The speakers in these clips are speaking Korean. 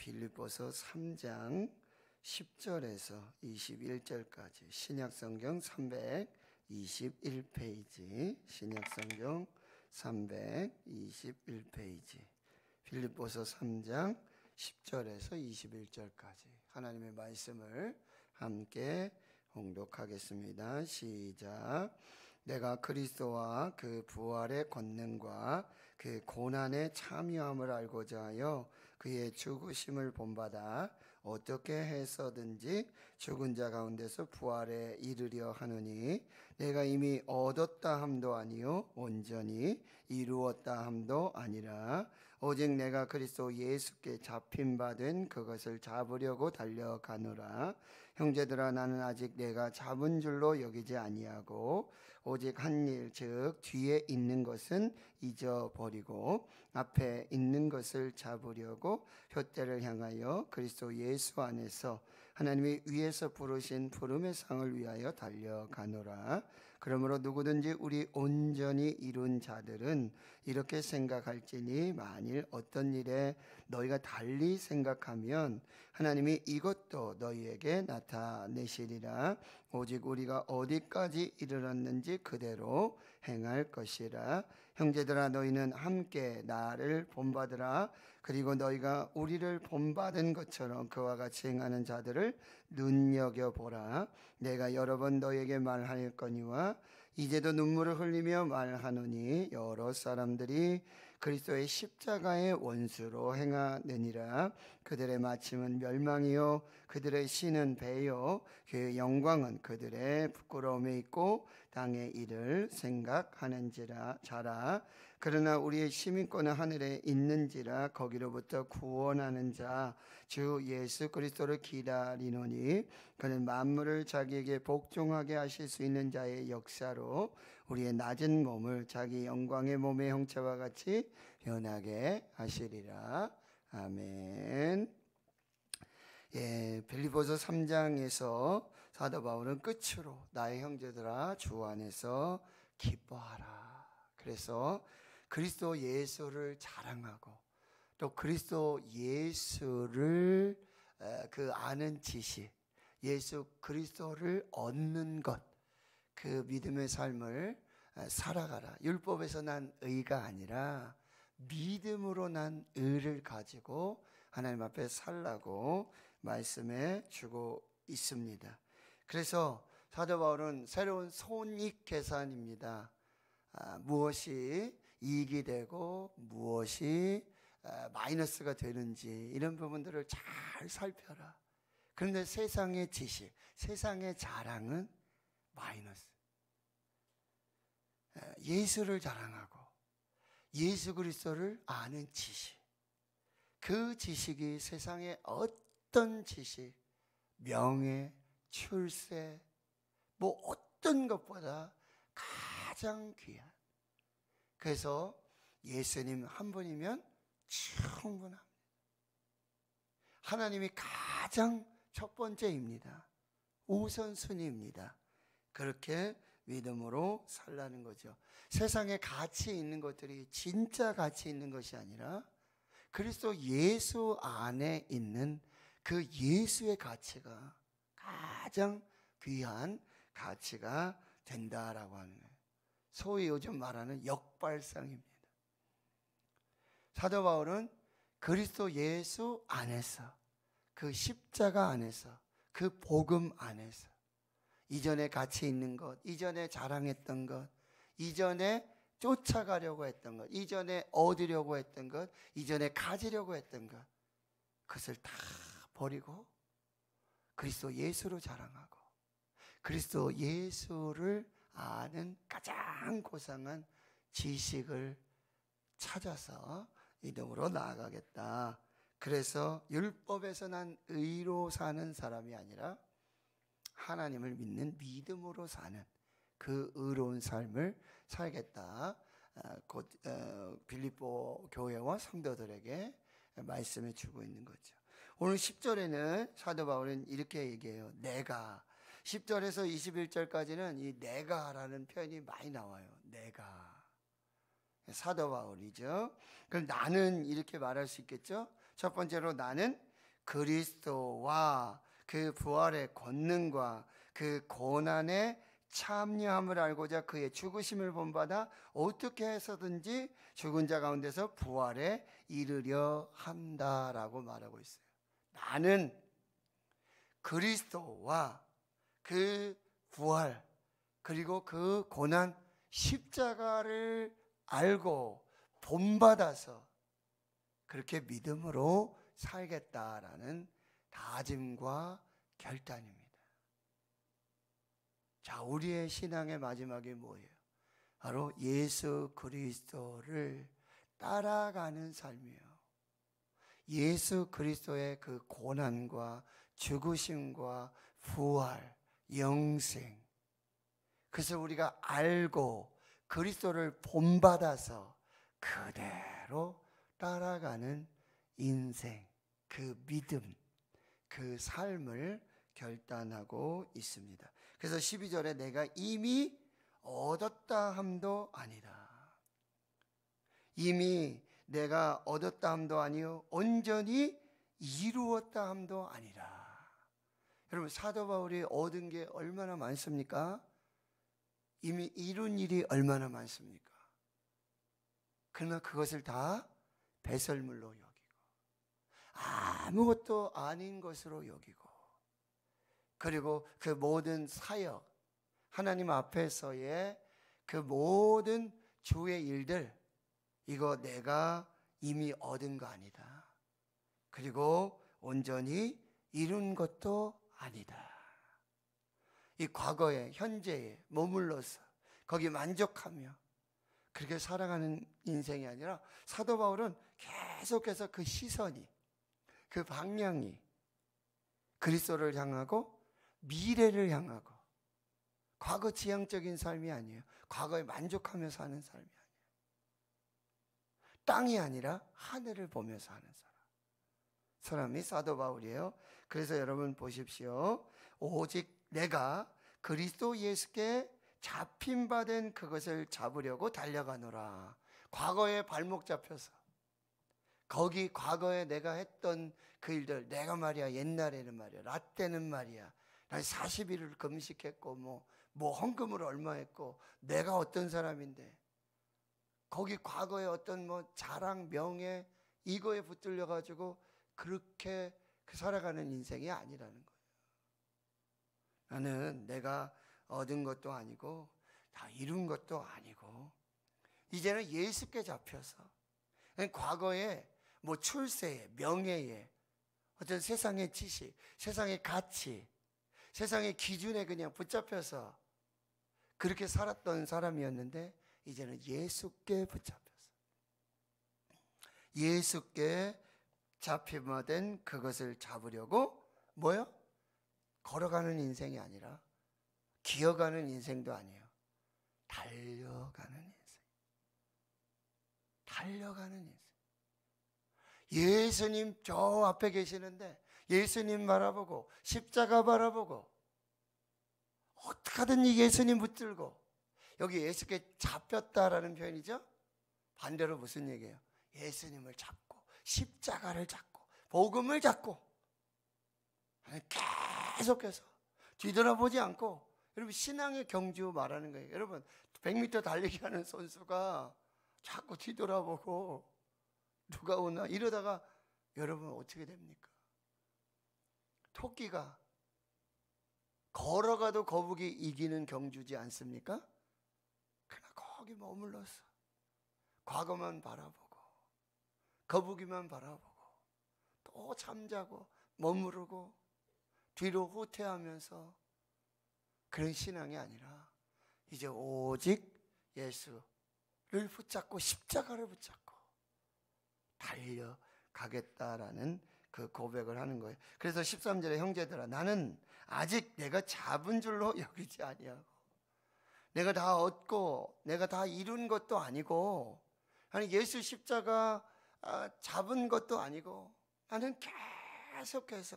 빌립보서 3장 10절에서 21절까지 신약성경 321페이지 신약성경 321페이지 빌립보서 3장 10절에서 21절까지 하나님의 말씀을 함께 공독하겠습니다. 시작. 내가 그리스도와 그 부활의 권능과 그 고난의 참여함을 알고자 하여 그의 죽으심을 본받아 어떻게 해서든지 죽은 자 가운데서 부활에 이르려 하느니 내가 이미 얻었다 함도 아니요 온전히 이루었다 함도 아니라 오직 내가 그리스도 예수께 잡힌 바 된 그것을 잡으려고 달려가노라 형제들아 나는 아직 내가 잡은 줄로 여기지 아니하고 오직 한 일 즉 뒤에 있는 것은 잊어버리고 앞에 있는 것을 잡으려고 푯대를 향하여 그리스도 예수 안에서 하나님이 위에서 부르신 부름의 상을 위하여 달려가노라. 그러므로 누구든지 우리 온전히 이룬 자들은 이렇게 생각할지니 만일 어떤 일에 너희가 달리 생각하면 하나님이 이것도 너희에게 나타내시리라. 오직 우리가 어디까지 이르렀는지 그대로 행할 것이라. 형제들아 너희는 함께 나를 본받으라 그리고 너희가 우리를 본받은 것처럼 그와 같이 행하는 자들을 눈여겨 보라 내가 여러 번 너희에게 말할 거니와 이제도 눈물을 흘리며 말하노니 여러 사람들이 그리스도의 십자가의 원수로 행하느니라 그들의 마침은 멸망이요 그들의 신은 배요 그 영광은 그들의 부끄러움에 있고 땅의 일을 생각하는지라 자라 그러나 우리의 시민권은 하늘에 있는지라 거기로부터 구원하는 자 주 예수 그리스도를 기다리노니 그는 만물을 자기에게 복종하게 하실 수 있는 자의 역사로 우리의 낮은 몸을 자기 영광의 몸의 형체와 같이 변하게 하시리라. 아멘. 예, 빌리보서 3장에서 사도 바울은 끝으로 나의 형제들아 주 안에서 기뻐하라. 그래서 그리스도 예수를 자랑하고 또 그리스도 예수를 그 아는 지식, 예수 그리스도를 얻는 것그 믿음의 삶을 아, 살아가라. 율법에서 난 의가 아니라 믿음으로 난 의를 가지고 하나님 앞에 살라고 말씀해 주고 있습니다. 그래서 사도 바울은 새로운 손익 계산입니다. 아, 무엇이 이익이 되고 무엇이 아, 마이너스가 되는지 이런 부분들을 잘 살펴라. 그런데 세상의 지식, 세상의 자랑은 마이너스. 예수를 자랑하고 예수 그리스도를 아는 지식. 그 지식이 세상의 어떤 지식, 명예, 출세, 뭐 어떤 것보다 가장 귀한. 그래서 예수님 한 분이면 충분합니다. 하나님이 가장 첫 번째입니다. 우선순위입니다. 그렇게 믿음으로 살라는 거죠. 세상에 가치 있는 것들이 진짜 가치 있는 것이 아니라 그리스도 예수 안에 있는 그 예수의 가치가 가장 귀한 가치가 된다라고 하는 거예요. 소위 요즘 말하는 역발상입니다. 사도 바울은 그리스도 예수 안에서 그 십자가 안에서 그 복음 안에서 이전에 가치 있는 것, 이전에 자랑했던 것, 이전에 쫓아가려고 했던 것, 이전에 얻으려고 했던 것, 이전에 가지려고 했던 것, 그것을 다 버리고 그리스도 예수로 자랑하고 그리스도 예수를 아는 가장 고상한 지식을 찾아서 이동으로 나아가겠다. 그래서 율법에서 난 의로 사는 사람이 아니라 하나님을 믿는 믿음으로 사는 그 의로운 삶을 살겠다. 아, 곧 어, 빌립보 교회와 성도들에게 말씀해 주고 있는 거죠. 오늘 10절에는 사도 바울은 이렇게 얘기해요. 내가 10절에서 21절까지는 이 내가라는 표현이 많이 나와요. 내가 사도 바울이죠. 그럼 나는 이렇게 말할 수 있겠죠? 첫 번째로 나는 그리스도와 그 부활의 권능과 그 고난의 참여함을 알고자 그의 죽으심을 본받아 어떻게 해서든지 죽은 자 가운데서 부활에 이르려 한다라고 말하고 있어요. 나는 그리스도와 그 부활 그리고 그 고난 십자가를 알고 본받아서 그렇게 믿음으로 살겠다라는 다짐과 결단입니다. 자, 우리의 신앙의 마지막이 뭐예요? 바로 예수 그리스도를 따라가는 삶이요. 예수 그리스도의 그 고난과 죽으심과 부활, 영생. 그래서 우리가 알고 그리스도를 본받아서 그대로 따라가는 인생, 그 믿음, 그 삶을 결단하고 있습니다. 그래서 12절에 내가 이미 얻었다 함도 아니라 이미 내가 얻었다 함도 아니요 온전히 이루었다 함도 아니라 여러분 사도 바울이 얻은 게 얼마나 많습니까? 이미 이룬 일이 얼마나 많습니까? 그러나 그것을 다 배설물로 요 아무것도 아닌 것으로 여기고 그리고 그 모든 사역 하나님 앞에서의 그 모든 주의 일들 이거 내가 이미 얻은 거 아니다. 그리고 온전히 이룬 것도 아니다. 이 과거에 현재에 머물러서 거기 만족하며 그렇게 살아가는 인생이 아니라 사도 바울은 계속해서 그 시선이 그 방향이 그리스도를 향하고 미래를 향하고 과거 지향적인 삶이 아니에요. 과거에 만족하며 사는 삶이 아니에요. 땅이 아니라 하늘을 보면서 하는 사람. 사람이 사도 바울이에요. 그래서 여러분 보십시오. 오직 내가 그리스도 예수께 잡힌 바 된 그것을 잡으려고 달려가노라. 과거에 발목 잡혀서 거기 과거에 내가 했던 그 일들, 내가 말이야, 옛날에는 말이야, 라떼는 말이야, 난 40일을 금식했고, 뭐, 뭐, 헌금을 얼마 했고, 내가 어떤 사람인데, 거기 과거에 어떤 뭐 자랑, 명예, 이거에 붙들려가지고 그렇게 그 살아가는 인생이 아니라는 거예요. 나는 내가 얻은 것도 아니고, 다 이룬 것도 아니고, 이제는 예수께 잡혀서, 과거에 뭐 출세에, 명예에, 어떤 세상의 지식, 세상의 가치, 세상의 기준에 그냥 붙잡혀서 그렇게 살았던 사람이었는데 이제는 예수께 붙잡혀서 예수께 잡히마된 그것을 잡으려고 뭐요? 걸어가는 인생이 아니라 기어가는 인생도 아니에요. 달려가는 인생. 달려가는 인생. 예수님 저 앞에 계시는데 예수님 바라보고 십자가 바라보고 어떻게든 이 예수님 붙들고 여기 예수께 잡혔다라는 표현이죠. 반대로 무슨 얘기예요? 예수님을 잡고 십자가를 잡고 복음을 잡고 계속해서 뒤돌아보지 않고 여러분 신앙의 경주 말하는 거예요. 여러분 100m 달리기 하는 선수가 자꾸 뒤돌아보고 누가 오나 이러다가 여러분 어떻게 됩니까? 토끼가 걸어가도 거북이 이기는 경주지 않습니까? 그러나 거기 머물러서 과거만 바라보고 거북이만 바라보고 또 잠자고 머무르고 뒤로 후퇴하면서 그런 신앙이 아니라 이제 오직 예수를 붙잡고 십자가를 붙잡고 달려가겠다라는 그 고백을 하는 거예요. 그래서 13절에 형제들아 나는 아직 내가 잡은 줄로 여기지 아니하고 내가 다 얻고 내가 다 이룬 것도 아니고 아니 예수 십자가 아, 잡은 것도 아니고 나는 계속해서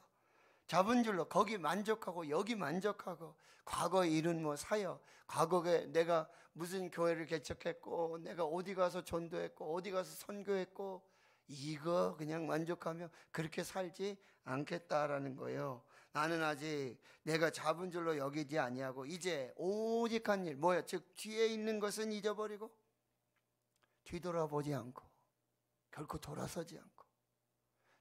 잡은 줄로 거기 만족하고 여기 만족하고 과거 일은 뭐 사여 과거에 내가 무슨 교회를 개척했고 내가 어디 가서 전도했고 어디 가서 선교했고 이거 그냥 만족하며 그렇게 살지 않겠다라는 거예요. 나는 아직 내가 잡은 줄로 여기지 아니하고 이제 오직 한일 뭐야? 즉 뒤에 있는 것은 잊어버리고 뒤돌아보지 않고 결코 돌아서지 않고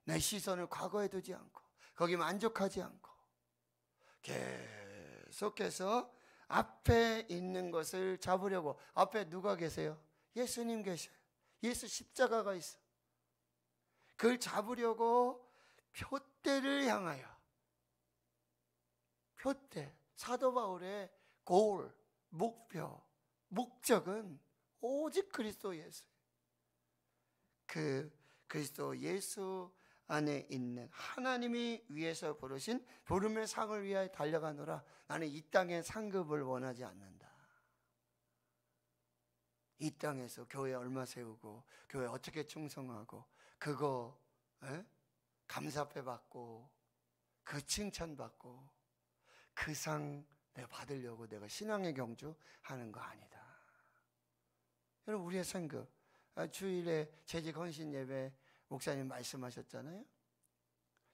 내 시선을 과거에 두지 않고 거기 만족하지 않고 계속해서 앞에 있는 것을 잡으려고 앞에 누가 계세요? 예수님 계셔요. 예수 십자가가 있어. 그걸 잡으려고 표대를 향하여 표대 사도 바울의 골 목표 목적은 오직 그리스도 예수 그 그리스도 예수 안에 있는 하나님이 위에서 부르신 부름의 상을 위하여 달려가노라 나는 이 땅의 상급을 원하지 않는다 이 땅에서 교회 얼마 세우고 교회 어떻게 충성하고 그거 에? 예? 감사패 받고 그 칭찬 받고 그 상 내가 받으려고 내가 신앙의 경주 하는 거 아니다. 여러분 우리의 생각 아, 주일에 재직 헌신 예배 목사님 말씀하셨잖아요.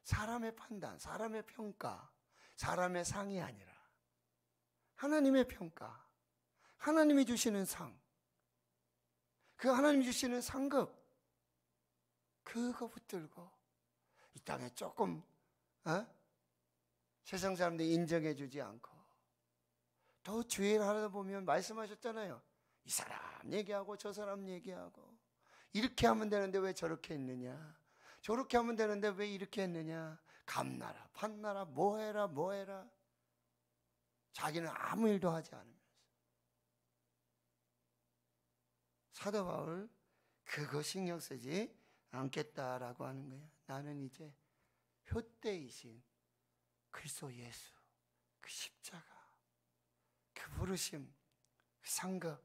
사람의 판단, 사람의 평가, 사람의 상이 아니라 하나님의 평가, 하나님이 주시는 상, 그 하나님이 주시는 상급, 그거 붙들고 이 땅에 조금 어? 세상 사람들이 인정해 주지 않고 더 주의를 하다 보면 말씀하셨잖아요. 이 사람 얘기하고 저 사람 얘기하고 이렇게 하면 되는데 왜 저렇게 했느냐? 저렇게 하면 되는데 왜 이렇게 했느냐? 감나라, 판나라, 뭐해라, 뭐해라. 자기는 아무 일도 하지 않으면서 사도 바울 그거 신경 쓰지 않겠다라고 하는 거예요. 나는 이제 효대이신 그리스도 예수, 그 십자가, 그 부르심, 그 상급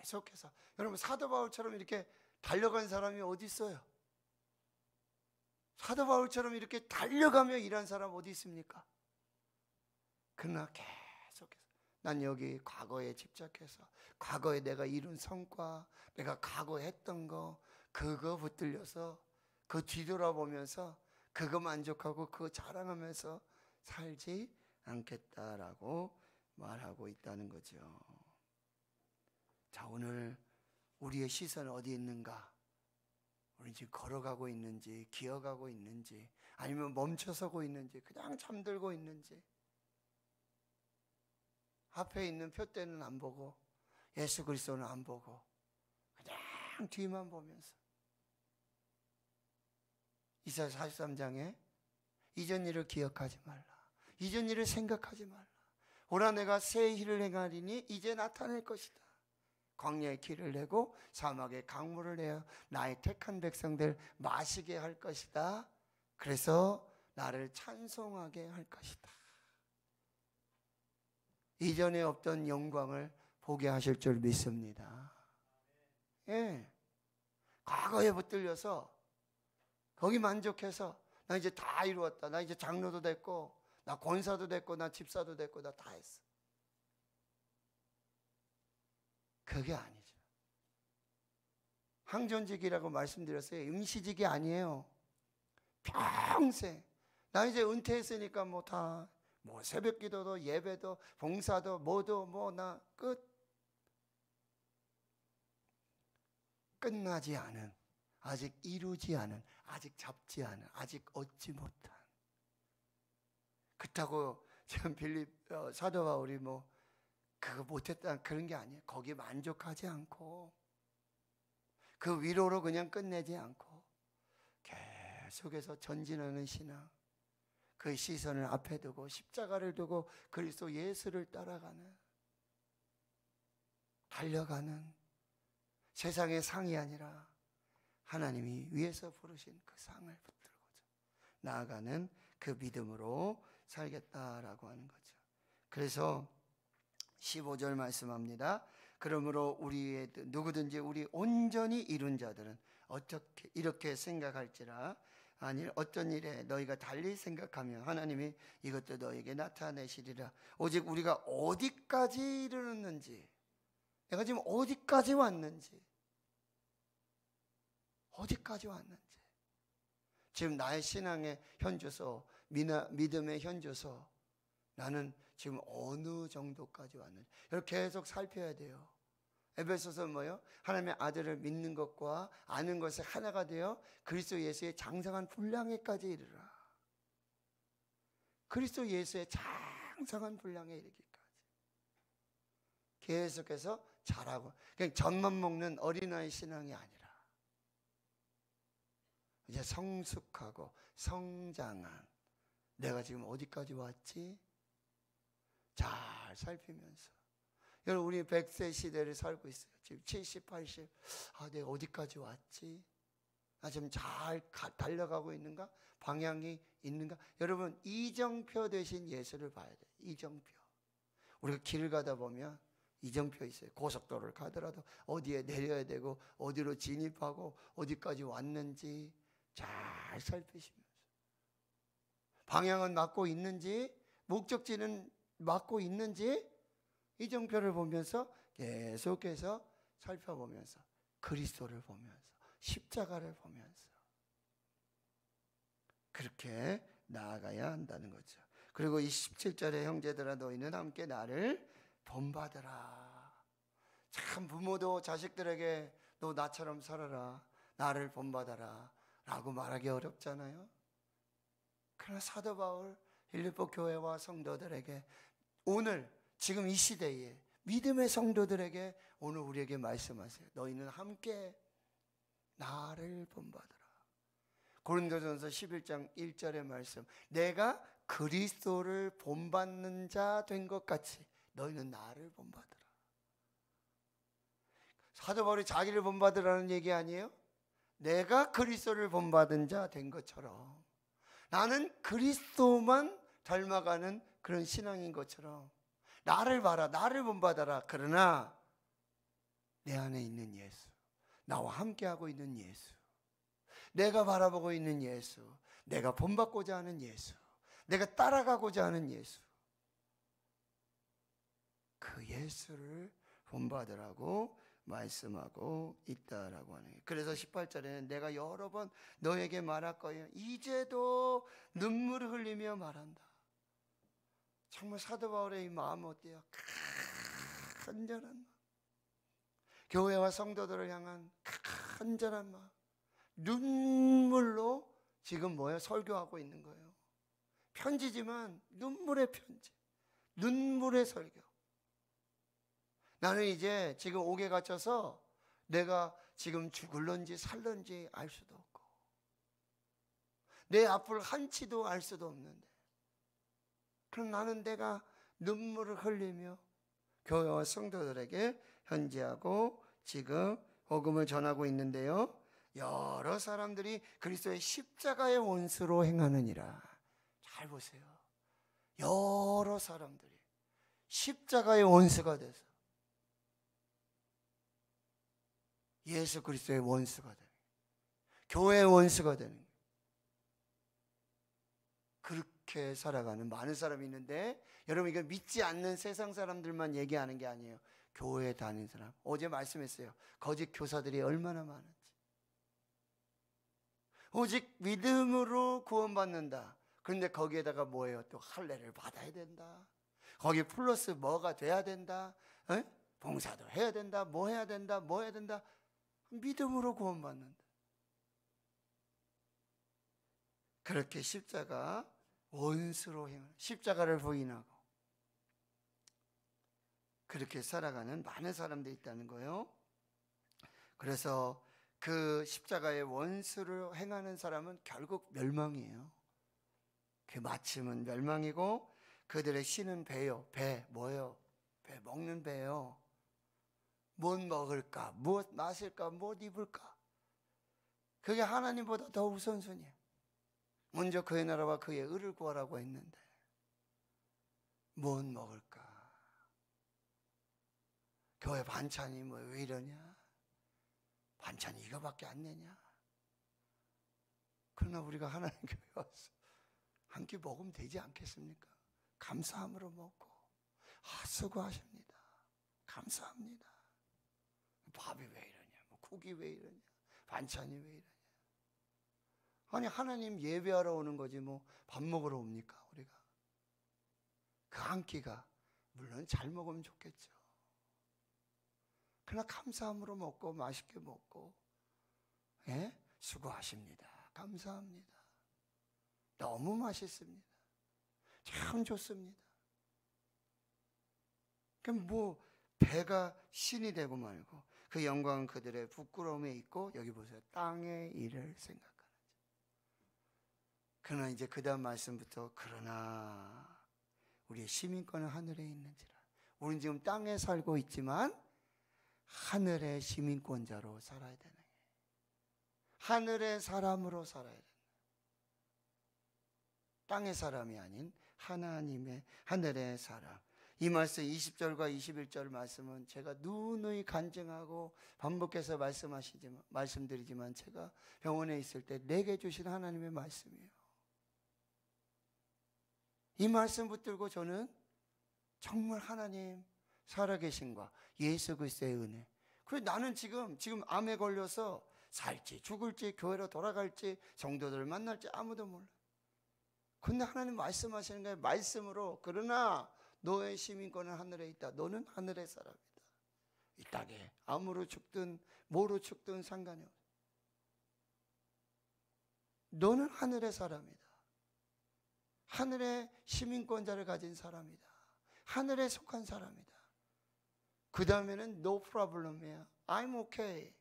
계속해서 여러분 사도 바울처럼 이렇게 달려간 사람이 어디 있어요? 사도 바울처럼 이렇게 달려가며 일한 사람 어디 있습니까? 그러나 계속해서 난 여기 과거에 집착해서 과거에 내가 이룬 성과, 내가 과거 했던 거 그거 붙들려서 그 뒤돌아보면서 그거 만족하고 그거 자랑하면서 살지 않겠다라고 말하고 있다는 거죠. 자, 오늘 우리의 시선 어디 있는가? 우리 지금 걸어가고 있는지, 기어가고 있는지, 아니면 멈춰서고 있는지, 그냥 잠들고 있는지, 앞에 있는 표대는 안 보고 예수 그리스도는 안 보고 그냥 뒤만 보면서 이사 43장에 이전 일을 기억하지 말라. 이전 일을 생각하지 말라. 오라 내가 새 일을 행하리니 이제 나타낼 것이다. 광야에 길을 내고 사막에 강물을 내어 나의 택한 백성들 마시게 할 것이다. 그래서 나를 찬송하게 할 것이다. 이전에 없던 영광을 보게 하실 줄 믿습니다. 예. 과거에 붙들려서 거기 만족해서 나 이제 다 이루었다. 나 이제 장로도 됐고, 나 권사도 됐고, 나 집사도 됐고, 나 다 했어. 그게 아니죠. 항존직이라고 말씀드렸어요. 임시직이 아니에요. 평생. 나 이제 은퇴했으니까 뭐다 뭐 새벽 기도도 예배도 봉사도 뭐도 뭐나 끝. 끝나지 않은 아직 이루지 않은 아직 잡지 않은 아직 얻지 못한 그렇다고 지금 빌립 어, 사도 바울이 뭐 그거 못했다 그런 게 아니에요. 거기에 만족하지 않고 그 위로로 그냥 끝내지 않고 계속해서 전진하는 신앙 그 시선을 앞에 두고 십자가를 두고 그리스도 예수를 따라가는 달려가는 세상의 상이 아니라 하나님이 위에서 부르신 그 상을 붙들고자 나아가는 그 믿음으로 살겠다라고 하는 거죠. 그래서 15절 말씀합니다. 그러므로 우리의 누구든지 우리 온전히 이룬 자들은 어떻게 이렇게 생각할지라 아니 어떤 일에 너희가 달리 생각하면 하나님이 이것도 너에게 희 나타내시리라. 오직 우리가 어디까지 이르렀는지, 내가 지금 어디까지 왔는지, 어디까지 왔는지, 지금 나의 신앙의 현주소, 미나, 믿음의 현주소, 나는 지금 어느 정도까지 왔는지, 이렇게 계속 살펴야 돼요. 에베소서 뭐요? 하나님의 아들을 믿는 것과 아는 것에 하나가 되어 그리스도 예수의 장성한 분량에까지 이르라. 그리스도 예수의 장성한 분량에 이르기까지. 계속해서 자라고. 그냥 젖만 먹는 어린아이 신앙이 아니라. 이제 성숙하고 성장한 내가 지금 어디까지 왔지? 잘 살피면서 여러분 우리 100세 시대를 살고 있어요. 지금 70, 80. 아, 내가 네, 어디까지 왔지? 나 아, 지금 잘 가, 달려가고 있는가? 방향이 있는가? 여러분 이정표 대신 예수를 봐야 돼. 이정표. 우리가 길을 가다 보면 이정표 있어요. 고속도로를 가더라도 어디에 내려야 되고 어디로 진입하고 어디까지 왔는지 잘 살피시면서 방향은 맞고 있는지 목적지는 맞고 있는지 이정표를 보면서 계속해서 살펴보면서 그리스도를 보면서 십자가를 보면서 그렇게 나아가야 한다는 거죠. 그리고 이 17절에 형제들아 너희는 함께 나를 본받으라. 참 부모도 자식들에게 너 나처럼 살아라. 나를 본받아라. 라고 말하기 어렵잖아요. 그러나 사도 바울 힐리포 교회와 성도들에게 오늘 지금 이 시대에 믿음의 성도들에게 오늘 우리에게 말씀하세요. 너희는 함께 나를 본받으라. 고린도전서 11장 1절의 말씀. 내가 그리스도를 본받는 자 된 것 같이 너희는 나를 본받으라. 사도 바울이 자기를 본받으라는 얘기 아니에요? 내가 그리스도를 본받은 자 된 것처럼 나는 그리스도만 닮아가는 그런 신앙인 것처럼 나를 봐라, 나를 본받아라. 그러나 내 안에 있는 예수, 나와 함께하고 있는 예수, 내가 바라보고 있는 예수, 내가 본받고자 하는 예수, 내가 따라가고자 하는 예수, 그 예수를 본받으라고 말씀하고 있다라고 하는 거예요. 그래서 18절에는 내가 여러 번 너에게 말할 거예요. 이제도 눈물을 흘리며 말한다. 정말 사도 바울의 이 마음 어때요? 간절한 교회와 성도들을 향한 간절한 마음. 눈물로 지금 뭐예요? 설교하고 있는 거예요. 편지지만 눈물의 편지. 눈물의 설교. 나는 이제 지금 옥에 갇혀서 내가 지금 죽을런지 살런지 알 수도 없고 내 앞을 한치도 알 수도 없는데 그럼 나는 내가 눈물을 흘리며 교회와 성도들에게 현재하고 지금 복음을 전하고 있는데요. 여러 사람들이 그리스도의 십자가의 원수로 행하느니라. 잘 보세요. 여러 사람들이 십자가의 원수가 돼서 예수 그리스도의 원수가 되는 교회의 원수가 되는 이렇게 살아가는 많은 사람이 있는데 여러분 이거 믿지 않는 세상 사람들만 얘기하는 게 아니에요. 교회 다니는 사람. 어제 말씀했어요. 거짓 교사들이 얼마나 많은지. 오직 믿음으로 구원받는다. 그런데 거기에다가 뭐예요? 또 할례를 받아야 된다. 거기 플러스 뭐가 돼야 된다. 에? 봉사도 해야 된다. 뭐 해야 된다. 뭐 해야 된다. 믿음으로 구원받는다. 그렇게 십자가 원수로 행하는 십자가를 부인하고 그렇게 살아가는 많은 사람들이 있다는 거예요. 그래서 그 십자가의 원수를 행하는 사람은 결국 멸망이에요. 그 마침은 멸망이고 그들의 신은 배요. 배 뭐요? 배 먹는 배요. 뭔 먹을까? 무엇 마실까? 무엇 입을까? 그게 하나님보다 더 우선순위예요. 먼저 그의 나라와 그의 의를 구하라고 했는데 뭔 먹을까? 교회 반찬이 뭐왜 이러냐? 반찬이 이거밖에 안 내냐? 그러나 우리가 하나님 교회 와서 한끼 먹으면 되지 않겠습니까? 감사함으로 먹고 아 수고하십니다. 감사합니다. 밥이 왜 이러냐? 뭐 국이 왜 이러냐? 반찬이 왜 이러냐? 아니 하나님 예배하러 오는 거지 뭐 밥 먹으러 옵니까 우리가 그 한 끼가 물론 잘 먹으면 좋겠죠 그러나 감사함으로 먹고 맛있게 먹고 예? 수고하십니다 감사합니다 너무 맛있습니다 참 좋습니다 그뭐 배가 신이 되고 말고 그 영광은 그들의 부끄러움에 있고 여기 보세요 땅의 일을 생각 그러나 이제 그 다음 말씀부터 그러나 우리의 시민권은 하늘에 있는지라. 우리는 지금 땅에 살고 있지만 하늘의 시민권자로 살아야 되는 하늘의 사람으로 살아야 된다. 땅의 사람이 아닌 하나님의 하늘의 사람. 이 말씀 20절과 21절 말씀은 제가 누누이 간증하고 반복해서 말씀하시지만 말씀드리지만 제가 병원에 있을 때 내게 주신 하나님의 말씀이에요. 이 말씀 붙들고 저는 정말 하나님 살아계신과 예수 그리스도의 은혜. 그래 나는 지금 지금 암에 걸려서 살지 죽을지 교회로 돌아갈지 성도들 만날지 아무도 몰라. 근데 하나님 말씀하시는 거예요. 말씀으로 그러나 너의 시민권은 하늘에 있다. 너는 하늘의 사람이다. 이 땅에 암으로 죽든 뭐로 죽든 상관이 없어. 너는 하늘의 사람이다. 하늘의 시민권자를 가진 사람이다. 하늘에 속한 사람이다. 그 다음에는 no problem이야. I'm okay.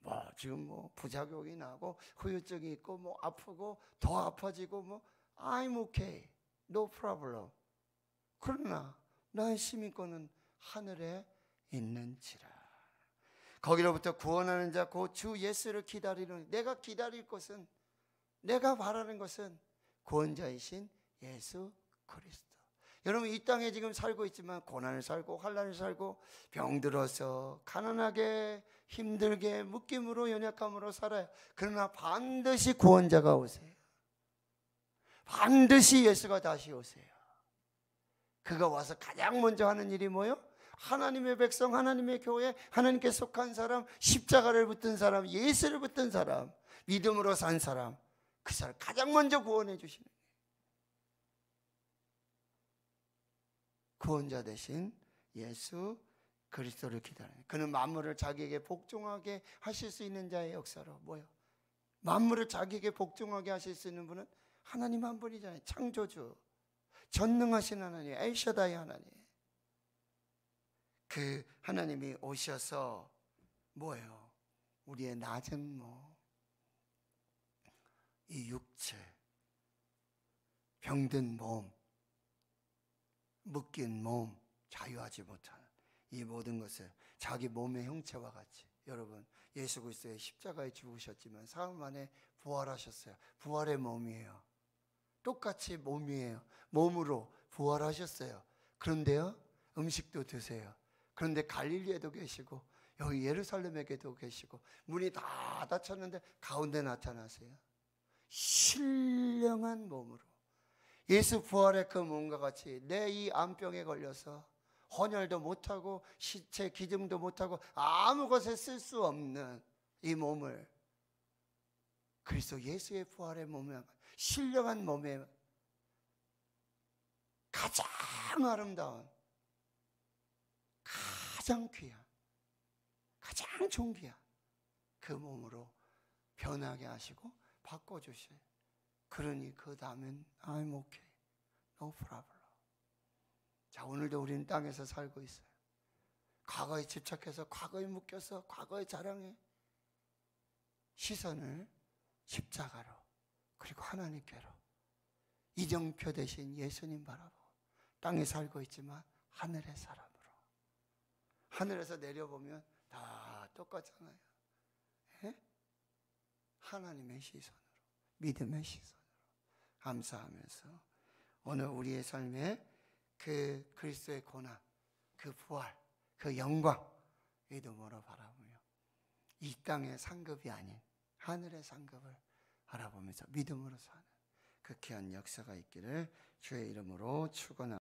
뭐 지금 뭐 부작용이 나고 후유증이 있고 뭐 아프고 더 아파지고 뭐 I'm okay. No problem. 그러나 나의 시민권은 하늘에 있는지라. 거기로부터 구원하는 자곧주 그 예수를 기다리는 내가 기다릴 것은 내가 바라는 것은 구원자이신 예수 그리스도. 여러분 이 땅에 지금 살고 있지만 고난을 살고 환란을 살고 병들어서 가난하게 힘들게 묶임으로 연약함으로 살아요. 그러나 반드시 구원자가 오세요. 반드시 예수가 다시 오세요. 그가 와서 가장 먼저 하는 일이 뭐요? 하나님의 백성, 하나님의 교회, 하나님께 속한 사람, 십자가를 붙든 사람, 예수를 붙든 사람, 믿음으로 산 사람, 그 사람 가장 먼저 구원해 주시는 구원자 대신 예수 그리스도를 기다리 그는 만물을 자기에게 복종하게 하실 수 있는 자의 역사로 뭐요? 만물을 자기에게 복종하게 하실 수 있는 분은 하나님 한 분이잖아요. 창조주, 전능하신 하나님, 엘샤다이 하나님. 그 하나님이 오셔서 뭐예요? 우리의 낮은 뭐이 육체, 병든 몸, 묶인 몸, 자유하지 못하는 이 모든 것을 자기 몸의 형체와 같이 여러분 예수 그리스도의 십자가에 죽으셨지만 사흘 만에 부활하셨어요. 부활의 몸이에요. 똑같이 몸이에요. 몸으로 부활하셨어요. 그런데요, 음식도 드세요. 그런데 갈릴리에도 계시고 여기 예루살렘에게도 계시고 문이 다 닫혔는데 가운데 나타나세요. 신령한 몸으로 예수 부활의 그 몸과 같이 내 이 암병에 걸려서 헌혈도 못하고 시체 기증도 못하고 아무 것에 쓸 수 없는 이 몸을 그리스도 예수의 부활의 몸에 신령한 몸에 가장 아름다운 가장 귀한 가장 존귀한 그 몸으로 변하게 하시고 바꿔주셔요. 그러니 그 다음엔 I'm okay. No problem. 자, 오늘도 우리는 땅에서 살고 있어요. 과거에 집착해서 과거에 묶여서 과거의 자랑에 시선을 십자가로 그리고 하나님께로 이정표 대신 예수님 바라보고 땅에 살고 있지만 하늘의 사람으로 하늘에서 내려보면 다 똑같잖아요. 하나님의 시선으로, 믿음의 시선으로 감사하면서 오늘 우리의 삶에 그 그리스도의 고난, 그 부활, 그 영광 믿음으로 바라보며 이 땅의 상급이 아닌 하늘의 상급을 바라보면서 믿음으로 사는 극히한 그 역사가 있기를 주의 이름으로 축원합니다.